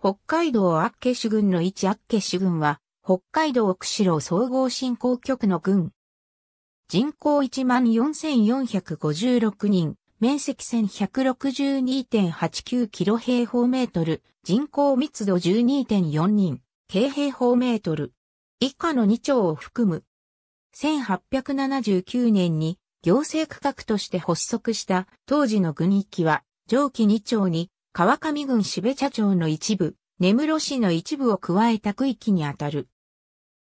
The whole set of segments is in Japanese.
北海道厚岸郡の一厚岸郡は、北海道釧路総合振興局の郡。人口14,456人、面積1162.89キロ平方メートル、人口密度12.4人、京平方メートル。以下の2町を含む。1879年に行政区画として発足した当時の郡域は上記2町に川上郡標茶町の一部、根室市の一部を加えた区域にあたる。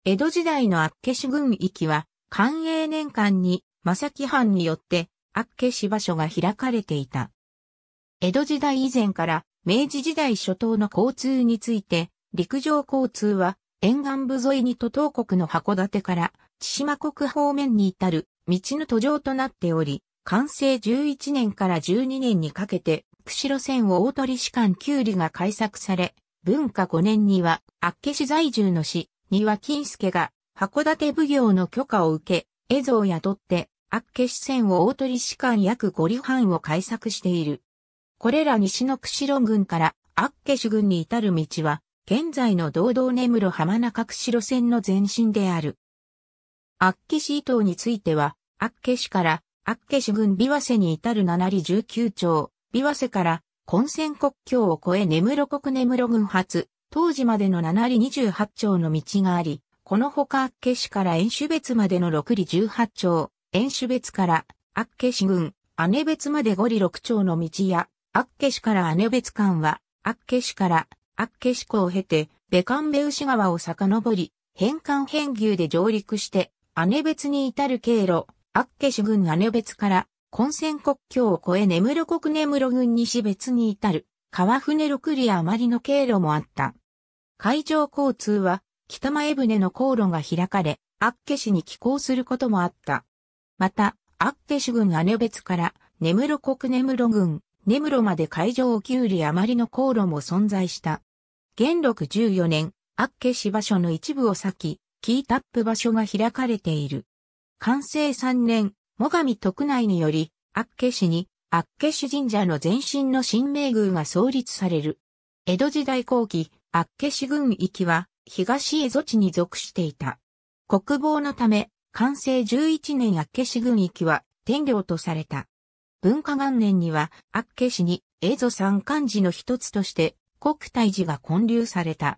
江戸時代の厚岸郡域は、寛永年間に、正木藩によって、厚岸場所が開かれていた。江戸時代以前から、明治時代初頭の交通について、陸上交通は、沿岸部沿いに都東国の函館から、千島国方面に至る、道の途上となっており、完成11年から12年にかけて、串路線を大鳥士官キュウリが開作され、文化5年には、厚岸在住の市、丹羽金助が、函館奉行の許可を受け、絵像を雇って、厚岸線を大鳥士官約5里半を開作している。これら西の釧路郡から厚岸郡に至る道は、現在の堂々根室浜中釧路線の前身である。厚岸伊東については、厚岸から厚岸郡琵琶瀬に至る七里19町、岩瀬から混戦国境を越え根室国根室郡発、当時までの7里28丁の道があり、このほか厚岸から遠州別までの6里18丁、遠州別から厚岸郡、姉別まで5里6丁の道や、厚岸から姉別間は、厚岸から厚岸湖を経て、ベカンベウシ川を遡り、変換変牛で上陸して、姉別に至る経路、厚岸郡姉別から混戦国境を越え根室国根室郡西別に至る、川船六里余りの経路もあった。海上交通は、北前船の航路が開かれ、厚岸に寄港することもあった。また、厚岸郡姉別から、根室国根室郡、根室まで海上を給里余りの航路も存在した。元禄14年、厚岸場所の一部を裂き、キータップ場所が開かれている。完成3年、最上徳内により、厚岸に、厚岸神社の前身の新明宮が創立される。江戸時代後期、厚岸郡域は、東江戸地に属していた。国防のため、完成11年厚岸郡域は、天領とされた。文化元年には、厚岸に、江戸三漢字の一つとして、国体寺が建立された。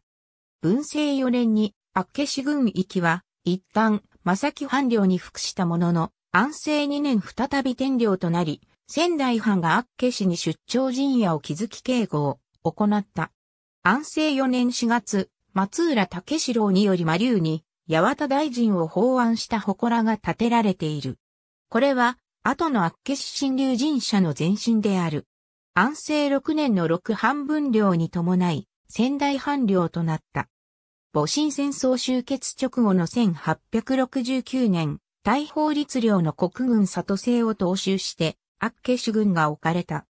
文政4年に、厚岸郡域は、一旦、正木藩領に服したものの、安政2年再び天領となり、仙台藩が厚岸に出張陣屋を築き警護を行った。安政4年4月、松浦武四郎により魔竜に、八幡大臣を法案した祠が建てられている。これは、後の厚岸神竜神社の前身である。安政6年の六半分領に伴い、仙台藩領となった。戊辰戦争終結直後の1869年、大法律領の国軍里西を踏襲して、アッケシュ軍が置かれた。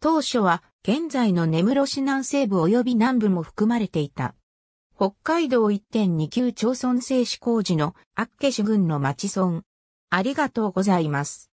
当初は、現在の根室市南西部及び南部も含まれていた。北海道1.29町村制施工時のアッケシュ軍の町村。ありがとうございます。